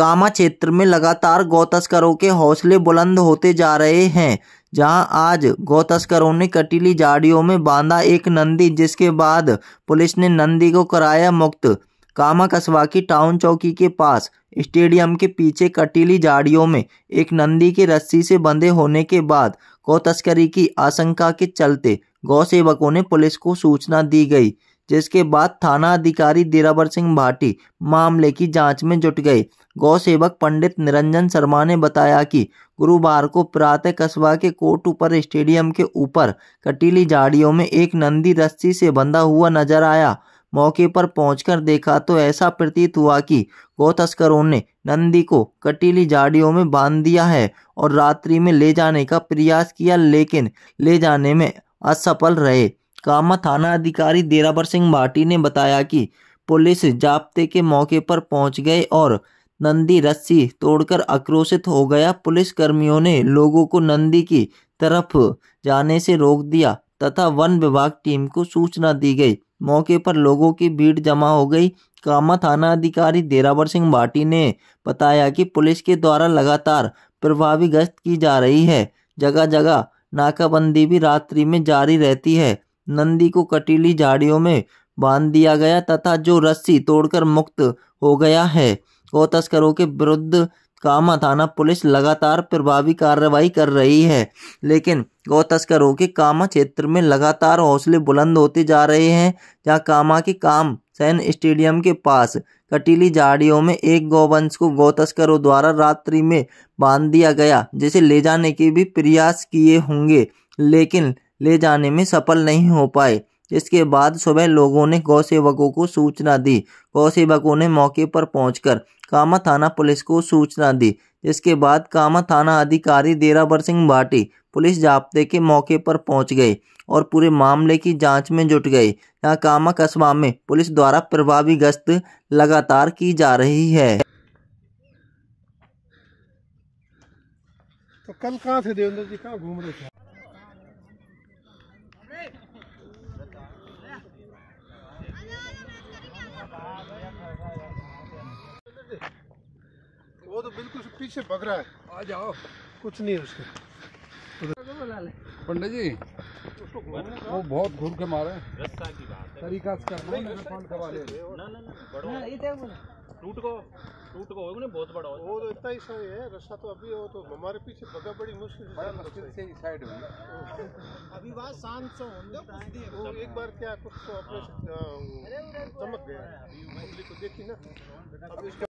कामा क्षेत्र में लगातार गौतस्करों के हौसले बुलंद होते जा रहे हैं जहां आज गौतस्करों ने कटीली झाड़ियों में बांधा एक नंदी जिसके बाद पुलिस ने नंदी को कराया मुक्त कामा कस्बा की टाउन चौकी के पास स्टेडियम के पीछे कटीली झाड़ियों में एक नंदी की रस्सी से बंधे होने के बाद गौ तस्करी की आशंका के चलते गौसेवकों ने पुलिस को सूचना दी गई जिसके बाद थाना अधिकारी दिलावर सिंह भाटी मामले की जांच में जुट गए गौ सेवक पंडित निरंजन शर्मा ने बताया कि गुरुवार को प्रातः कस्बा के कोट ऊपर स्टेडियम के ऊपर कटीली झाड़ियों में एक नंदी रस्सी से बंधा हुआ नजर आया मौके पर पहुंचकर देखा तो ऐसा प्रतीत हुआ कि गौ तस्करों ने नंदी को कटीली झाड़ियों में बांध दिया है और रात्रि में ले जाने का प्रयास किया लेकिन ले जाने में असफल रहे कामा थाना अधिकारी देराबर सिंह भाटी ने बताया कि पुलिस जाप्ते के मौके पर पहुंच गए और नंदी रस्सी तोड़कर आक्रोशित हो गया पुलिस कर्मियों ने लोगों को नंदी की तरफ जाने से रोक दिया तथा वन विभाग टीम को सूचना दी गई मौके पर लोगों की भीड़ जमा हो गई कामा थाना अधिकारी देरावर सिंह भाटी ने बताया कि पुलिस के द्वारा लगातार प्रभावी गश्त की जा रही है जगह जगह नाकाबंदी भी रात्रि में जारी रहती है नंदी को कटीली झाड़ियों में बांध दिया गया तथा जो रस्सी तोड़कर मुक्त हो गया है गौ तस्करों के विरुद्ध कामा थाना पुलिस लगातार प्रभावी कार्रवाई कर रही है लेकिन गौ तस्करों के कामा क्षेत्र में लगातार हौसले बुलंद होते जा रहे हैं जहां कामा के काम सैन स्टेडियम के पास कटीली झाड़ियों में एक गौवंश को गौ तस्करों द्वारा रात्रि में बांध दिया गया जिसे ले जाने के भी प्रयास किए होंगे लेकिन ले जाने में सफल नहीं हो पाए इसके बाद सुबह लोगों ने गौ सेवकों को सूचना दी गौ सेवकों ने मौके पर पहुंचकर कामा थाना पुलिस को सूचना दी इसके बाद कामा थाना अधिकारी देराबर सिंह भाटी पुलिस जाब्ते के मौके पर पहुंच गए और पूरे मामले की जांच में जुट गए यहाँ कामा कस्बा में पुलिस द्वारा प्रभावी गश्त लगातार की जा रही है तो कल कहाँ थे देवेंद्र जी कहाँ घूम रहे थे पीछे पक रहा है आ जाओ कुछ नहीं है उसके पंडित जी वो बहुत घूर के मारे तरीका से कर लो पान ले हाँ, टूट को टूट को होगा ना बहुत बड़ा वो तो इतना ही सही है तो अभी हो तो हमारे पीछे बड़ी मुश्किल बड़ा मुश्किल से ही साइड हुई अभी बात शांत से होने कुछ दिए वो एक बार क्या कुछ तो हाँ। हाँ, चमक तो गया तो देखी ना